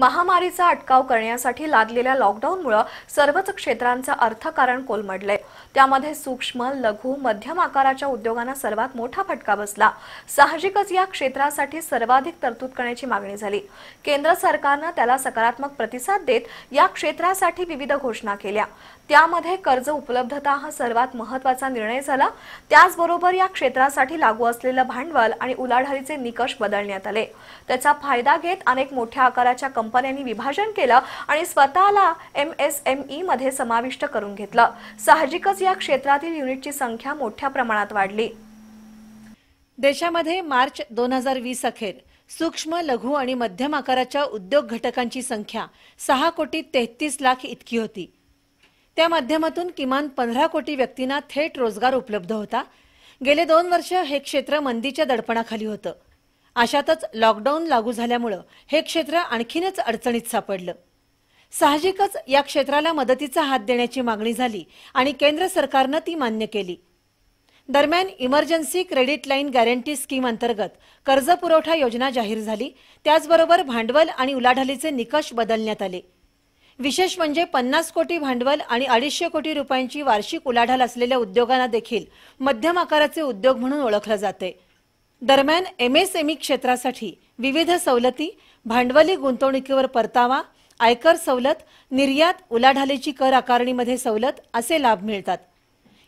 महामारीचा अटकाव करण्यासाठी लादलेल्या लॉकडाऊनमुळे सर्वच क्षेत्रांचं अर्थकारण कोलमडलंय त्यामध्ये सूक्ष्म लघु मध्यम आकाराच्या उद्योगांना सर्वात मोठा फटका बसला साहजिकच या क्षेत्रासाठी सर्वाधिक तरतूद करण्याची मागणी झाली केंद्र सरकारनं त्याला सकारात्मक प्रतिसाद देत या क्षेत्रासाठी विविध घोषणा केल्या त्यामध्ये कर्ज उपलब्धता हा सर्वात महत्वाचा निर्णय झाला त्याचबरोबर या क्षेत्रासाठी लागू असलेलं भांडवल आणि उलाढालीचे निकष बदलण्यात आले त्याचा फायदा घेत अनेक मोठ्या आकाराच्या कंपन्यांनी विभाजन केलं आणि स्वतःला एम एस एम ई मध्ये समाविष्ट करून घेतलं साहजिकच या क्षेत्रातील युनिटची संख्या मोठ्या प्रमाणात वाढली देशामध्ये मार्च दोन हजार वीस अखेर सूक्ष्म लघु आणि मध्यम आकाराच्या उद्योग घटकांची संख्या सहा कोटी तेहतीस लाख इतकी होती त्या माध्यमातून किमान पंधरा कोटी व्यक्तींना थेट रोजगार उपलब्ध होता गेले दोन वर्ष हे क्षेत्र मंदीच्या दडपणाखाली होतं अशातच लॉकडाऊन लागू झाल्यामुळं हे क्षेत्र आणखीनच अडचणीत सापडलं साहजिकच या क्षेत्राला मदतीचा हात देण्याची मागणी झाली आणि केंद्र सरकारनं ती मान्य केली दरम्यान emergency credit line guarantee scheme अंतर्गत कर्ज पुरवठा योजना जाहीर झाली त्याचबरोबर भांडवल आणि उलाढालीचे निकष बदलण्यात आले विशेष म्हणजे पन्नास कोटी भांडवल आणि अडीचशे कोटी रुपयांची वार्षिक उलाढाल असलेल्या उद्योगांना देखील मध्यम आकाराचे उद्योग म्हणून ओळखलं जाते दरम्यान एमएसएमई e क्षेत्रासाठी विविध सवलती भांडवली गुंतवणुकीवर परतावा आयकर सवलत निर्यात उलाढालीची कर आकारणीमध्ये सवलत असे लाभ मिळतात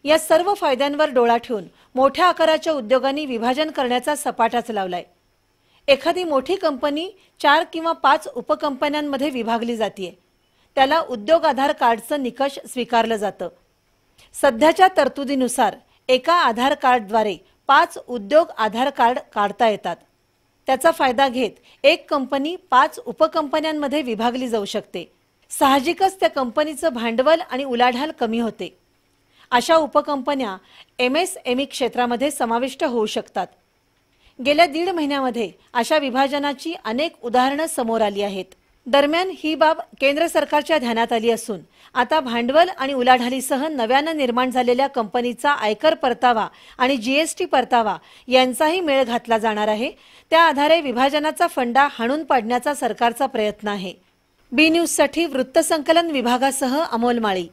या सर्व फायद्यांवर डोळा ठेवून मोठ्या आकाराच्या उद्योगांनी विभाजन करण्याचा सपाटाच लावलाय एखादी मोठी कंपनी चार किंवा पाच उपकंपन्यांमध्ये विभागली जाते त्याला उद्योग आधार कार्डचं निकष स्वीकारलं जातं सध्याच्या तरतुदीनुसार एका आधार कार्डद्वारे पाच उद्योग आधार कार्ड काढता येतात त्याचा फायदा घेत एक कंपनी पाच उपकंपन्यांमध्ये विभागली जाऊ शकते साहजिकच त्या कंपनीचं भांडवल आणि उलाढाल कमी होते अशा उपकंपन्या एम एस एम ई क्षेत्रामध्ये समाविष्ट होऊ शकतात गेल्या दीड महिन्यामध्ये अशा विभाजनाची अनेक उदाहरणं समोर आली आहेत दरम्यान ही बाब केंद्र सरकारच्या ध्यानात आली असून आता भांडवल आणि उलाढालीसह नव्यानं निर्माण झालेल्या कंपनीचा आयकर परतावा आणि जीएसटी परतावा यांचाही मेळ घातला जाणार आहे त्या आधारे विभाजनाचा फंडा हाणून पाडण्याचा सरकारचा प्रयत्न आहे बी न्यूजसाठी वृत्तसंकलन विभागासह अमोल माळी